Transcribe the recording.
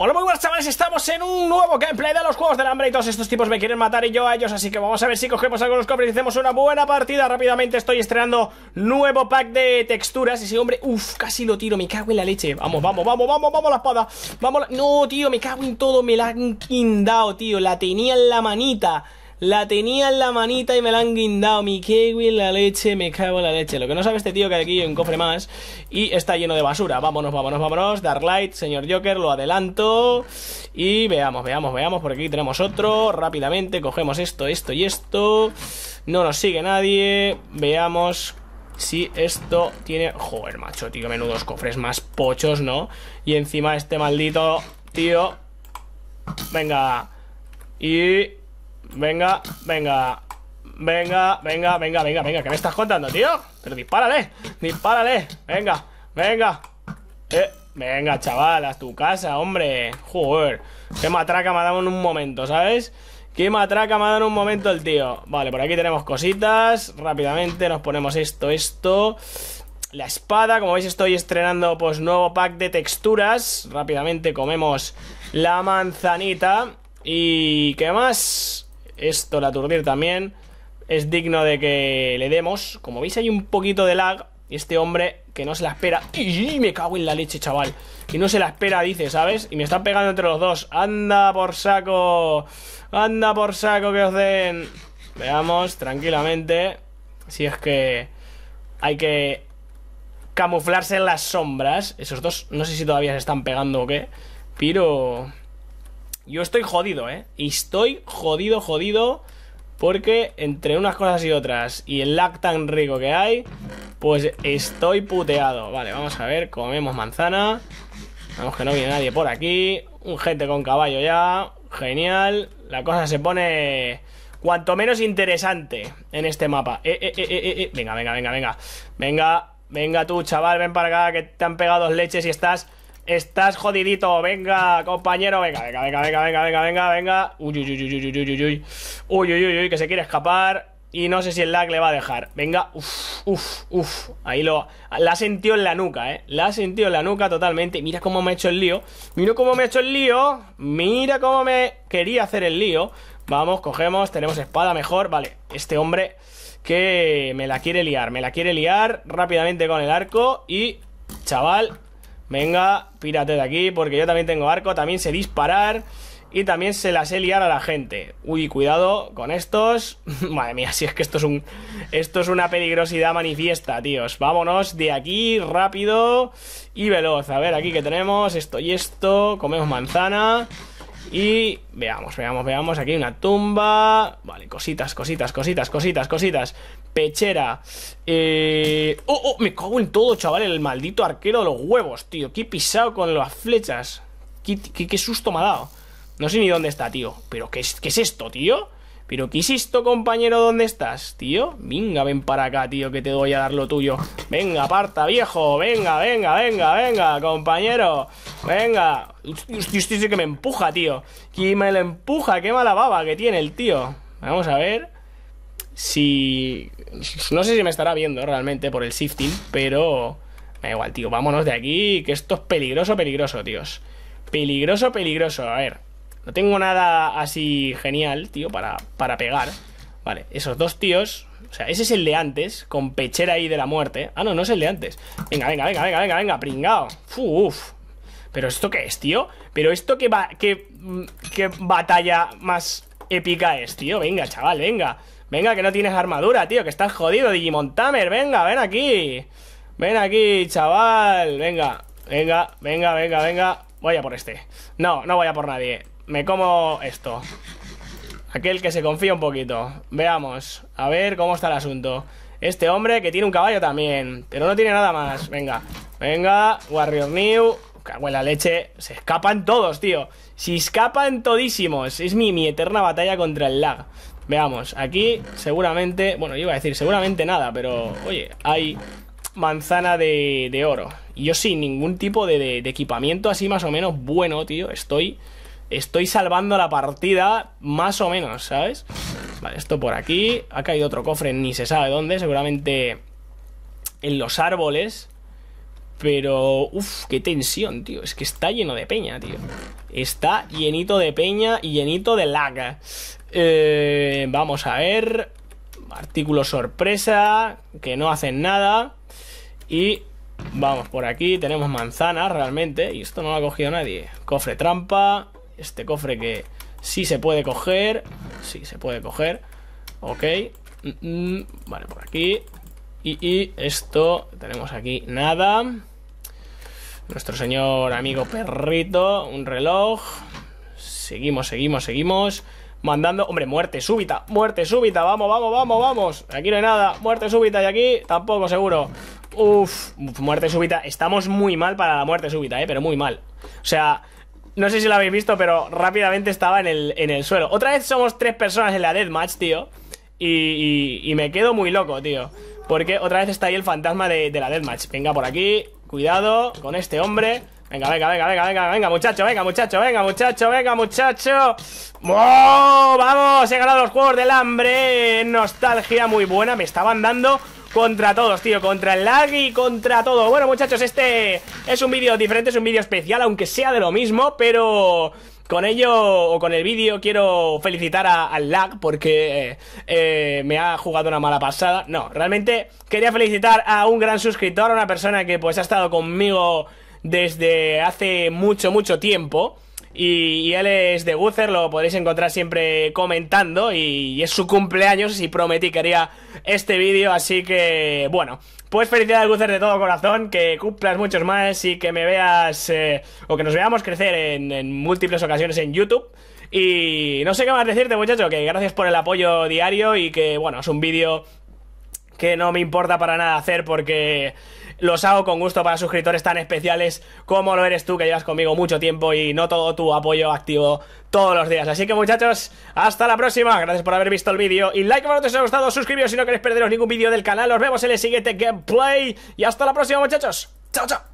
Hola muy buenas chavales, estamos en un nuevo gameplay de los Juegos del Hambre y todos estos tipos me quieren matar y yo a ellos Así que vamos a ver si cogemos algo los cofres y hacemos una buena partida Rápidamente estoy estrenando nuevo pack de texturas y Ese hombre, uff, casi lo tiro, me cago en la leche Vamos, vamos, vamos, vamos, vamos la espada Vamos No, tío, me cago en todo, me la han quindado, tío La tenía en la manita la tenía en la manita y me la han guindado. Mi kiwi la leche, me cago en la leche. Lo que no sabe este tío que hay aquí un cofre más y está lleno de basura. Vámonos, vámonos, vámonos. Dark Light, señor Joker, lo adelanto. Y veamos, veamos, veamos. porque aquí tenemos otro. Rápidamente cogemos esto, esto y esto. No nos sigue nadie. Veamos si esto tiene... Joder, macho, tío, menudos cofres más pochos, ¿no? Y encima este maldito tío... Venga. Y Venga, venga. Venga, venga, venga, venga, venga. ¿Qué me estás contando, tío? Pero dispárale, dispárale. Venga, venga. Eh, venga, chaval, a tu casa, hombre. Joder. Qué matraca me ha dado en un momento, ¿sabes? Qué matraca me ha dado en un momento el tío. Vale, por aquí tenemos cositas. Rápidamente nos ponemos esto, esto. La espada, como veis estoy estrenando pues nuevo pack de texturas Rápidamente comemos la manzanita ¿Y qué más? Esto la aturdir también. Es digno de que le demos. Como veis, hay un poquito de lag. Y este hombre que no se la espera. ¡Y me cago en la leche, chaval! Y no se la espera, dice, ¿sabes? Y me están pegando entre los dos. ¡Anda por saco! ¡Anda por saco que os den! Veamos tranquilamente. Si es que hay que camuflarse en las sombras. Esos dos, no sé si todavía se están pegando o qué. Pero yo estoy jodido, ¿eh? Y estoy jodido, jodido. Porque entre unas cosas y otras y el lag tan rico que hay, pues estoy puteado. Vale, vamos a ver, comemos manzana. Vamos que no viene nadie por aquí. Un gente con caballo ya. Genial. La cosa se pone cuanto menos interesante en este mapa. Eh, eh, eh, venga, venga, venga, venga. Venga, venga tú, chaval, ven para acá que te han pegado dos leches y estás Estás jodidito, venga, compañero, venga, venga, venga, venga, venga, venga, venga, venga. Uy, uy, uy, uy, uy, uy, uy, uy. Uy, uy, uy, uy, que se quiere escapar. Y no sé si el lag le va a dejar. Venga, uff, uff, uff. Ahí lo. La ha sentido en la nuca, eh. La ha sentido en la nuca totalmente. Mira cómo me ha hecho el lío. Mira cómo me ha hecho el lío. Mira cómo me quería hacer el lío. Vamos, cogemos. Tenemos espada mejor. Vale, este hombre que me la quiere liar. Me la quiere liar rápidamente con el arco. Y, chaval, Venga, pírate de aquí, porque yo también tengo arco, también sé disparar y también se las he liar a la gente. Uy, cuidado con estos. Madre mía, si es que esto es un. Esto es una peligrosidad manifiesta, tíos. Vámonos de aquí rápido y veloz. A ver, aquí que tenemos esto y esto. Comemos manzana. Y veamos, veamos, veamos. Aquí hay una tumba. Vale, cositas, cositas, cositas, cositas, cositas. Pechera. Eh... Oh, oh, me cago en todo, chaval. El maldito arquero de los huevos, tío. Qué pisado con las flechas. Qué, susto me ha dado. No sé ni dónde está, tío. Pero, ¿qué qué es esto, tío? Pero hiciste, compañero, ¿dónde estás, tío? Venga, ven para acá, tío, que te voy a dar lo tuyo. Venga, aparta, viejo. Venga, venga, venga, venga, compañero. Venga. Hostia, hostia, que me empuja, tío. Que me lo empuja, qué mala baba que tiene el tío. Vamos a ver si... No sé si me estará viendo realmente por el shifting, pero... Da igual, tío, vámonos de aquí, que esto es peligroso, peligroso, tíos. Peligroso, peligroso, a ver. No tengo nada así genial, tío, para, para pegar. Vale, esos dos tíos. O sea, ese es el de antes, con pechera ahí de la muerte. Ah, no, no es el de antes. Venga, venga, venga, venga, venga, venga, pringao. Uf. ¿Pero esto qué es, tío? ¿Pero esto qué, va, qué, qué batalla más épica es, tío? Venga, chaval, venga. Venga, que no tienes armadura, tío, que estás jodido, Digimon Tamer. Venga, ven aquí. Ven aquí, chaval. Venga, venga, venga, venga, venga. Voy a por este. No, no voy a por nadie me como esto. Aquel que se confía un poquito. Veamos, a ver cómo está el asunto. Este hombre que tiene un caballo también, pero no tiene nada más. Venga, venga, Warrior New. Cago la leche. Se escapan todos, tío. Si escapan todísimos. Es mi, mi eterna batalla contra el lag. Veamos, aquí seguramente... Bueno, yo iba a decir seguramente nada, pero... Oye, hay manzana de, oro. Y yo sin ningún tipo de equipamiento así más o menos bueno, tío, estoy estoy salvando la partida más o menos, ¿sabes? Vale, esto por aquí. Ha caído otro cofre, ni se sabe dónde. Seguramente en los árboles. Pero, uff, qué tensión, tío. Es que está lleno de peña, tío. Está llenito de peña y llenito de laca eh, vamos a ver. Artículo sorpresa, que no hacen nada. Y vamos por aquí. Tenemos manzanas realmente. Y esto no lo ha cogido nadie. Cofre trampa. Este cofre que sí se puede coger. Sí se puede coger. Ok. Mm, mm, vale, por aquí. Y, y esto, tenemos aquí nada. Nuestro señor amigo perrito, un reloj. Seguimos, seguimos, seguimos. Mandando, hombre, muerte súbita, muerte súbita, vamos, vamos, vamos, vamos. Aquí no hay nada, muerte súbita y aquí tampoco seguro. Uf, muerte súbita. Estamos muy mal para la muerte súbita, eh, pero muy mal. O sea, no sé si lo habéis visto, pero rápidamente estaba en el, en el suelo. Otra vez somos tres personas en la deathmatch, tío. Y, me quedo muy loco, tío. Porque otra vez está ahí el fantasma de, la deathmatch. Venga por aquí, cuidado con este hombre. Venga, venga, venga, venga, venga, muchacho, venga, muchacho, venga, muchacho, venga, muchacho. ¡Vamos! He ganado los juegos del hambre. Nostalgia muy buena. Me estaban dando contra todos, tío, contra el lag y contra todo Bueno, muchachos, este es un vídeo diferente, es un vídeo especial, aunque sea de lo mismo Pero con ello, o con el vídeo, quiero felicitar al lag porque eh, eh, me ha jugado una mala pasada No, realmente quería felicitar a un gran suscriptor, a una persona que pues ha estado conmigo desde hace mucho, mucho tiempo y, él es de Guther, lo podéis encontrar siempre comentando. Y, es su cumpleaños y prometí que haría este vídeo. Así que, bueno, pues felicidades Guther de todo corazón, que cumplas muchos más y que me veas, eh, o que nos veamos crecer en, múltiples ocasiones en YouTube. Y no sé qué más decirte, muchachos, que gracias por el apoyo diario y que, bueno, es un vídeo que no me importa para nada hacer porque los hago con gusto para suscriptores tan especiales como lo eres tú que llevas conmigo mucho tiempo y no todo tu apoyo activo todos los días. Así que muchachos, hasta la próxima. Gracias por haber visto el vídeo y like no te haya gustado, suscribiros si no queréis perderos ningún vídeo del canal. Nos vemos en el siguiente gameplay y hasta la próxima muchachos. Chao, chao.